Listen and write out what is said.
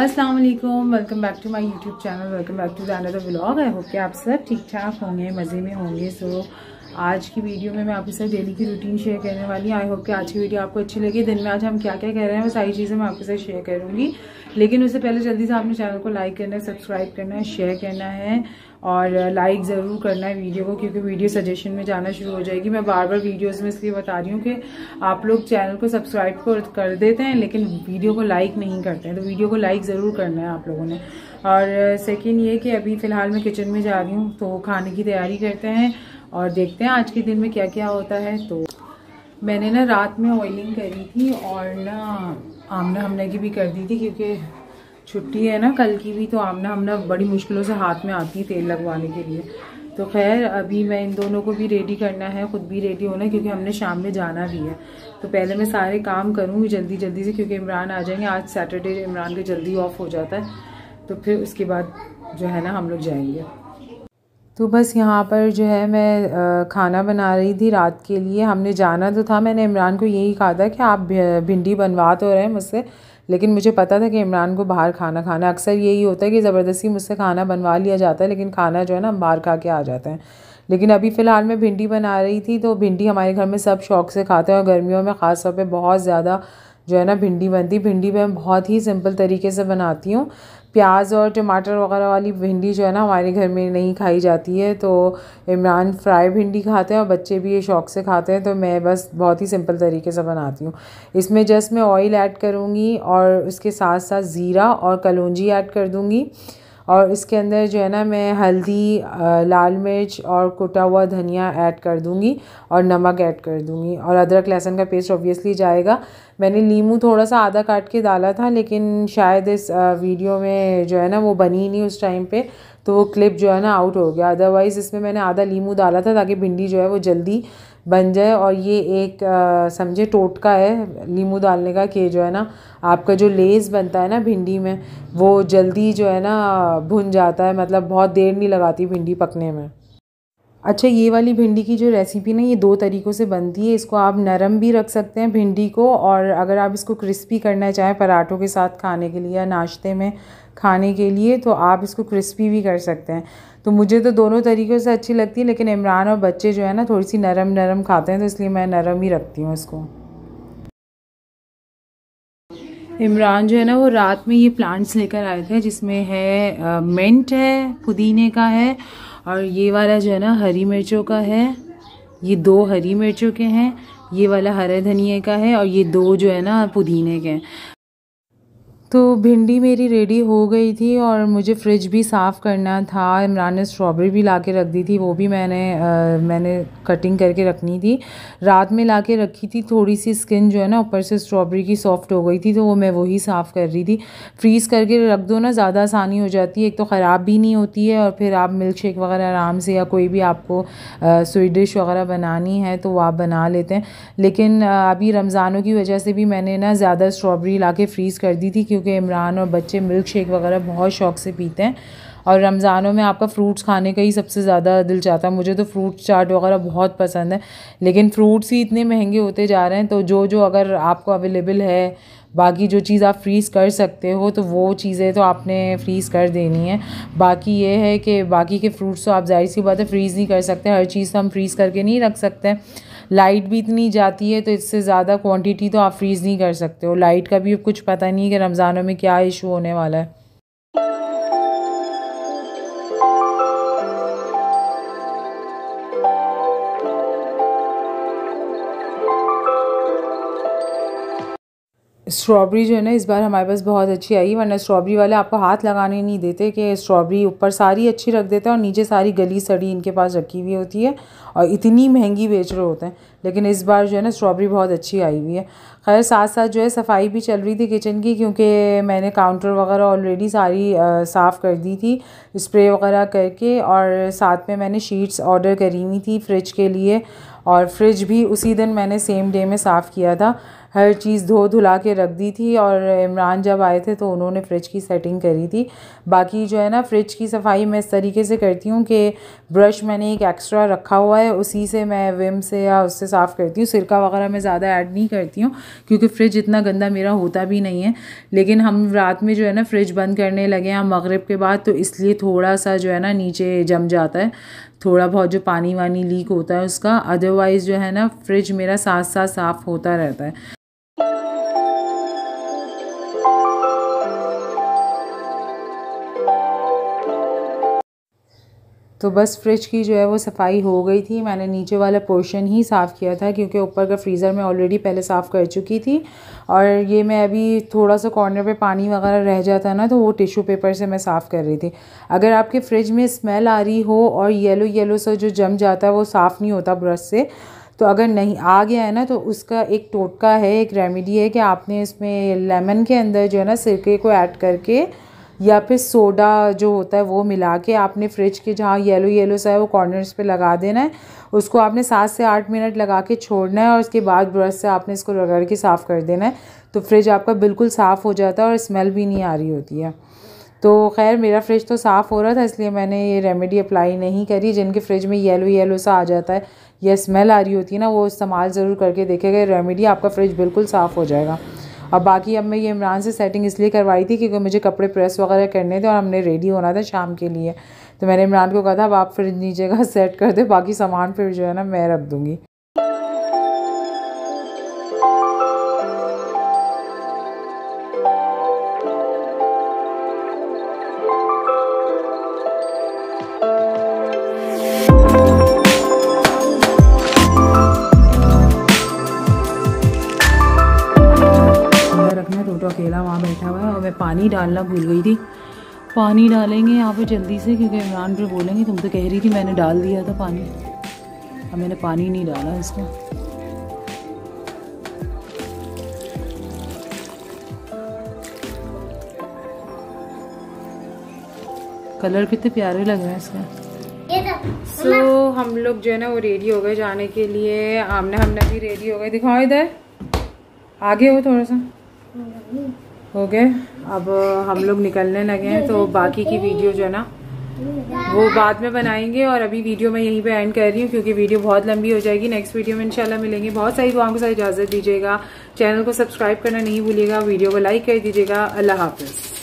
अस्सलाम वालेकुम welcome back to my YouTube channel welcome back to the another vlog I hope कि आप सब ठीक ठाक होंगे मज़े में होंगे सो so, आज की वीडियो में मैं आपके साथ डेली की रूटीन शेयर करने वाली हूँ आई होप कि आज की वीडियो आपको अच्छी लगी दिन में आज हम क्या क्या कह रहे हैं वो सारी चीज़ें मैं आपके साथ शेयर करूँगी लेकिन उससे पहले जल्दी से आपने चैनल को लाइक करना है सब्सक्राइब करना है शेयर करना है और लाइक ज़रूर करना है वीडियो को क्योंकि वीडियो सजेशन में जाना शुरू हो जाएगी मैं बार बार वीडियोज़ में इसलिए बता रही हूँ कि आप लोग चैनल को सब्सक्राइब कर देते हैं लेकिन वीडियो को लाइक नहीं करते हैं तो वीडियो को लाइक ज़रूर करना है आप लोगों ने और सेकेंड ये कि अभी फ़िलहाल मैं किचन में जा रही हूँ तो खाने की तैयारी करते हैं और देखते हैं आज के दिन में क्या क्या होता है तो मैंने ना रात में ऑयलिंग करी थी और ना आमना हमने की भी कर दी थी क्योंकि छुट्टी है ना कल की भी तो आमना हमना बड़ी मुश्किलों से हाथ में आती है तेल लगवाने के लिए तो खैर अभी मैं इन दोनों को भी रेडी करना है ख़ुद भी रेडी होना क्योंकि हमने शाम में जाना भी है तो पहले मैं सारे काम करूँगी जल्दी जल्दी से क्योंकि इमरान आ जाएंगे आज सैटरडे इमरान का जल्दी ऑफ हो जाता है तो फिर उसके बाद जो है ना हम लोग जाएंगे तो बस यहाँ पर जो है मैं खाना बना रही थी रात के लिए हमने जाना तो था मैंने इमरान को यही कहा था कि आप भिंडी बनवा तो रहे हैं मुझसे लेकिन मुझे पता था कि इमरान को बाहर खाना खाना अक्सर यही होता है कि ज़बरदस्ती मुझसे खाना बनवा लिया जाता है लेकिन खाना जो है ना हम बाहर खा के आ जाते हैं लेकिन अभी फ़िलहाल मैं भिंडी बना रही थी तो भिंडी हमारे घर में सब शौक से खाते हैं और गर्मियों में ख़ास तौर पर बहुत ज़्यादा जो है ना भिंडी बनती भिंडी मैं बहुत ही सिंपल तरीके से बनाती हूँ प्याज और टमाटर वगैरह वाली भिंडी जो है ना हमारे घर में नहीं खाई जाती है तो इमरान फ्राई भिंडी खाते हैं और बच्चे भी ये शौक से खाते हैं तो मैं बस बहुत ही सिंपल तरीके से बनाती हूँ इसमें जस्ट मैं ऑयल ऐड करूँगी और उसके साथ साथ ज़ीरा और कलौजी ऐड कर दूँगी और इसके अंदर जो है ना मैं हल्दी लाल मिर्च और कुटा हुआ धनिया ऐड कर दूँगी और नमक ऐड कर दूँगी और अदरक लहसुन का पेस्ट ऑब्वियसली जाएगा मैंने लीमू थोड़ा सा आधा काट के डाला था लेकिन शायद इस वीडियो में जो है ना वो बनी नहीं उस टाइम पे तो वो क्लिप जो है ना आउट हो गया अदरवाइज़ इसमें मैंने आधा लीमू डाला था ताकि भिंडी जो है वो जल्दी बन जाए और ये एक समझे टोटका है नींबू डालने का कि जो है ना आपका जो लेस बनता है ना भिंडी में वो जल्दी जो है ना भुन जाता है मतलब बहुत देर नहीं लगाती भिंडी पकने में अच्छा ये वाली भिंडी की जो रेसिपी ना ये दो तरीक़ों से बनती है इसको आप नरम भी रख सकते हैं भिंडी को और अगर आप इसको क्रिस्पी करना चाहें पराठों के साथ खाने के लिए या नाश्ते में खाने के लिए तो आप इसको क्रिस्पी भी कर सकते हैं तो मुझे तो दोनों तरीक़ों से अच्छी लगती है लेकिन इमरान और बच्चे जो है ना थोड़ी सी नरम नरम खाते हैं तो इसलिए मैं नरम ही रखती हूँ इसको इमरान जो है ना वो रात में ये प्लांट्स लेकर आए थे जिसमें है आ, मिंट है पुदीने का है और ये वाला जो है ना हरी मिर्चों का है ये दो हरी मिर्चों के हैं ये वाला हरे धनिए का है और ये दो जो है ना पुदीने के हैं तो भिंडी मेरी रेडी हो गई थी और मुझे फ्रिज भी साफ़ करना था इमरान ने स्ट्रॉबेरी भी ला के रख दी थी वो भी मैंने आ, मैंने कटिंग करके रखनी थी रात में ला के रखी थी थोड़ी सी स्किन जो है ना ऊपर से स्ट्रॉबेरी की सॉफ़्ट हो गई थी तो वो मैं वही साफ़ कर रही थी फ्रीज़ करके रख दो ना ज़्यादा आसानी हो जाती है एक तो ख़राब भी नहीं होती है और फिर आप मिल्क शेक वगैरह आराम से या कोई भी आपको स्वीट डिश वगैरह बनानी है तो वो आप बना लेते हैं लेकिन अभी रमज़ानों की वजह से भी मैंने ना ज़्यादा स्ट्रॉबेरी ला के फ्रीज़ कर दी थी क्योंकि इमरान और बच्चे मिल्क शेक वगैरह बहुत शौक से पीते हैं और रमज़ानों में आपका फ्रूट्स खाने का ही सबसे ज़्यादा दिल चाहता है मुझे तो फ्रूट चाट वगैरह बहुत पसंद है लेकिन फ्रूट्स ही इतने महंगे होते जा रहे हैं तो जो जो अगर आपको अवेलेबल है बाकी जो चीज़ आप फ्रीज़ कर सकते हो तो वो चीज़ें तो आपने फ्रीज़ कर देनी है बाकी ये है कि बाकी के फ्रूट्स तो आप जाहिर सी बात है फ्रीज़ नहीं कर सकते हर चीज़ तो हम फ्रीज़ करके नहीं रख सकते लाइट भी इतनी जाती है तो इससे ज़्यादा क्वांटिटी तो आप फ्रीज़ नहीं कर सकते हो लाइट का भी कुछ पता नहीं है कि रमज़ानों में क्या इशू होने वाला है स्ट्रॉबेरी जो है ना इस बार हमारे पास बहुत अच्छी आई वरना स्ट्रॉबेरी वाले आपको हाथ लगाने नहीं देते कि स्ट्रॉबेरी ऊपर सारी अच्छी रख देते हैं और नीचे सारी गली सड़ी इनके पास रखी हुई होती है और इतनी महंगी बेच रहे होते हैं लेकिन इस बार जो है ना स्ट्रॉबेरी बहुत अच्छी आई हुई है खैर साथ साथ जो है सफाई भी चल रही थी किचन की क्योंकि मैंने काउंटर वगैरह ऑलरेडी सारी साफ़ कर दी थी स्प्रे वगैरह करके और साथ में मैंने शीट्स ऑर्डर करी हुई थी फ्रिज के लिए और फ्रिज भी उसी दिन मैंने सेम डे में साफ़ किया था हर चीज़ धो धुला के रख दी थी और इमरान जब आए थे तो उन्होंने फ़्रिज की सेटिंग करी थी बाकी जो है ना फ़्रिज की सफाई मैं इस तरीके से करती हूँ कि ब्रश मैंने एक एक्स्ट्रा रखा हुआ है उसी से मैं विम से या उससे साफ़ करती हूँ सिरका वगैरह मैं ज़्यादा ऐड नहीं करती हूँ क्योंकि फ़्रिज इतना गंदा मेरा होता भी नहीं है लेकिन हम रात में जो है ना फ्रिज बंद करने लगे हैं मगरब के बाद तो इसलिए थोड़ा सा जो है ना नीचे जम जाता है थोड़ा बहुत जो पानी वानी लीक होता है उसका अदरवाइज़ जो है ना फ्रिज मेरा साथ साथ साफ़ होता रहता है तो बस फ्रिज की जो है वो सफाई हो गई थी मैंने नीचे वाला पोर्शन ही साफ़ किया था क्योंकि ऊपर का फ्रीज़र मैं ऑलरेडी पहले साफ़ कर चुकी थी और ये मैं अभी थोड़ा सा कॉर्नर पे पानी वगैरह रह जाता ना तो वो टिशू पेपर से मैं साफ़ कर रही थी अगर आपके फ्रिज में स्मेल आ रही हो और येलो येलो सा जो जम जाता है वो साफ़ नहीं होता ब्रश से तो अगर नहीं आ गया है ना तो उसका एक टोटका है एक रेमेडी है कि आपने इसमें लेमन के अंदर जो है ना सिरके को ऐड करके या फिर सोडा जो होता है वो मिला के आपने फ्रिज के जहाँ येलो येलो सा है वो कॉर्नर्स पे लगा देना है उसको आपने सात से आठ मिनट लगा के छोड़ना है और उसके बाद ब्रश से आपने इसको रगड़ के साफ़ कर देना है तो फ्रिज आपका बिल्कुल साफ़ हो जाता है और स्मेल भी नहीं आ रही होती है तो खैर मेरा फ्रिज तो साफ़ हो रहा था इसलिए मैंने ये रेमेडी अप्लाई नहीं करी जिनके फ्रिज में येलो येलो सा आ जाता है या स्मेल आ रही होती है ना वो इस्तेमाल ज़रूर करके देखेगा रेमेडी आपका फ्रिज बिल्कुल साफ़ हो जाएगा और बाकी अब मैं ये इमरान से सेटिंग इसलिए करवाई थी क्योंकि मुझे कपड़े प्रेस वगैरह करने थे और हमने रेडी होना था शाम के लिए तो मैंने इमरान को कहा था अब आप फ्रिज नीचे का सेट कर दे बाकी सामान फिर जो है ना मैं रख दूँगी पानी डालना भूल गई थी पानी डालेंगे यहाँ पे जल्दी से क्योंकि इमरान पर बोलेंगे तुम तो कह रही थी मैंने डाल दिया था पानी अब मैंने पानी नहीं डाला इसमें कलर कितने प्यारे लग रहे हैं इसमें सो तो so, हम लोग जो है ना वो रेडी हो गए जाने के लिए आमने हमने भी रेडी हो गए दिखाओ इधर आगे हो थोड़ा सा हो गए अब हम लोग निकलने लगे हैं तो बाकी की वीडियो जो है ना वो बाद में बनाएंगे और अभी वीडियो मैं यहीं पे एंड कर रही हूँ क्योंकि वीडियो बहुत लंबी हो जाएगी नेक्स्ट वीडियो में इंशाल्लाह मिलेंगे बहुत सारी दुआओं के साथ इजाज़त दीजिएगा चैनल को सब्सक्राइब करना नहीं भूलिएगा वीडियो को लाइक कर दीजिएगा अल्लाह हाफिज़